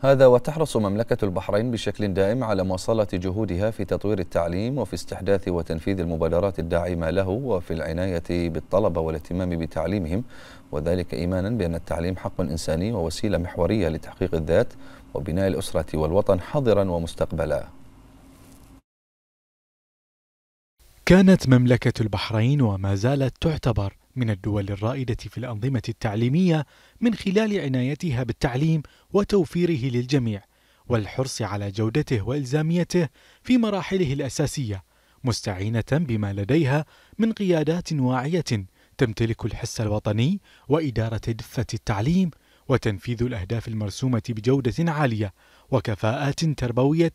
هذا وتحرص مملكة البحرين بشكل دائم على مواصلة جهودها في تطوير التعليم وفي استحداث وتنفيذ المبادرات الداعمة له وفي العناية بالطلبة والاهتمام بتعليمهم وذلك إيمانا بأن التعليم حق إنساني ووسيلة محورية لتحقيق الذات وبناء الأسرة والوطن حاضرا ومستقبلا كانت مملكة البحرين وما زالت تعتبر من الدول الرائدة في الأنظمة التعليمية من خلال عنايتها بالتعليم وتوفيره للجميع والحرص على جودته والزاميته في مراحله الاساسيه مستعينه بما لديها من قيادات واعيه تمتلك الحس الوطني واداره دفه التعليم وتنفيذ الاهداف المرسومه بجوده عاليه وكفاءات تربويه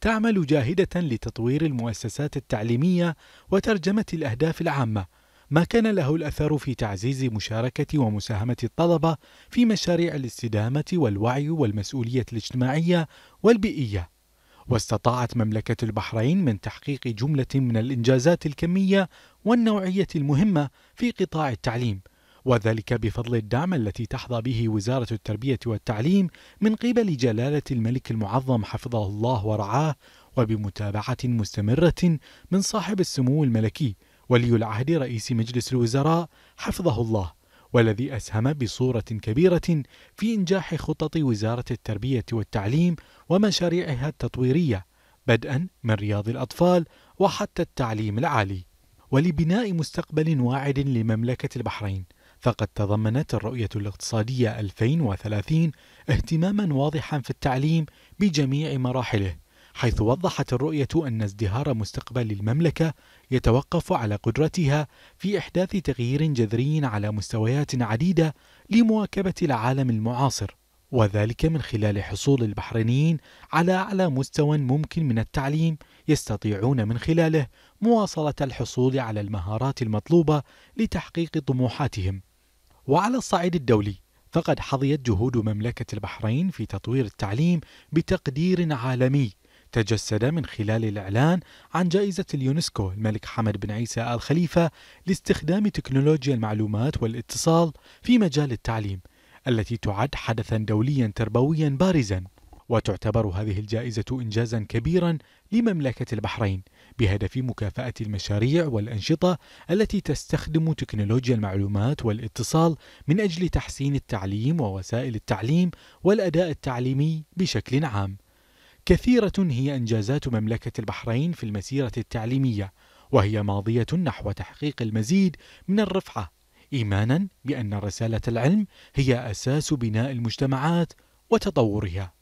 تعمل جاهده لتطوير المؤسسات التعليميه وترجمه الاهداف العامه ما كان له الأثر في تعزيز مشاركة ومساهمة الطلبة في مشاريع الاستدامة والوعي والمسؤولية الاجتماعية والبيئية واستطاعت مملكة البحرين من تحقيق جملة من الإنجازات الكمية والنوعية المهمة في قطاع التعليم وذلك بفضل الدعم التي تحظى به وزارة التربية والتعليم من قبل جلالة الملك المعظم حفظه الله ورعاه وبمتابعة مستمرة من صاحب السمو الملكي ولي العهد رئيس مجلس الوزراء حفظه الله والذي أسهم بصورة كبيرة في إنجاح خطط وزارة التربية والتعليم ومشاريعها التطويرية بدءا من رياض الأطفال وحتى التعليم العالي ولبناء مستقبل واعد لمملكة البحرين فقد تضمنت الرؤية الاقتصادية 2030 اهتماما واضحا في التعليم بجميع مراحله حيث وضحت الرؤية أن ازدهار مستقبل المملكة يتوقف على قدرتها في إحداث تغيير جذري على مستويات عديدة لمواكبة العالم المعاصر، وذلك من خلال حصول البحرينيين على أعلى مستوى ممكن من التعليم يستطيعون من خلاله مواصلة الحصول على المهارات المطلوبة لتحقيق طموحاتهم. وعلى الصعيد الدولي، فقد حظيت جهود مملكة البحرين في تطوير التعليم بتقدير عالمي تجسد من خلال الإعلان عن جائزة اليونسكو الملك حمد بن عيسى آل خليفة لاستخدام تكنولوجيا المعلومات والاتصال في مجال التعليم التي تعد حدثا دوليا تربويا بارزا وتعتبر هذه الجائزة إنجازا كبيرا لمملكة البحرين بهدف مكافأة المشاريع والأنشطة التي تستخدم تكنولوجيا المعلومات والاتصال من أجل تحسين التعليم ووسائل التعليم والأداء التعليمي بشكل عام. كثيرة هي إنجازات مملكة البحرين في المسيرة التعليمية وهي ماضية نحو تحقيق المزيد من الرفعة إيمانا بأن رسالة العلم هي أساس بناء المجتمعات وتطورها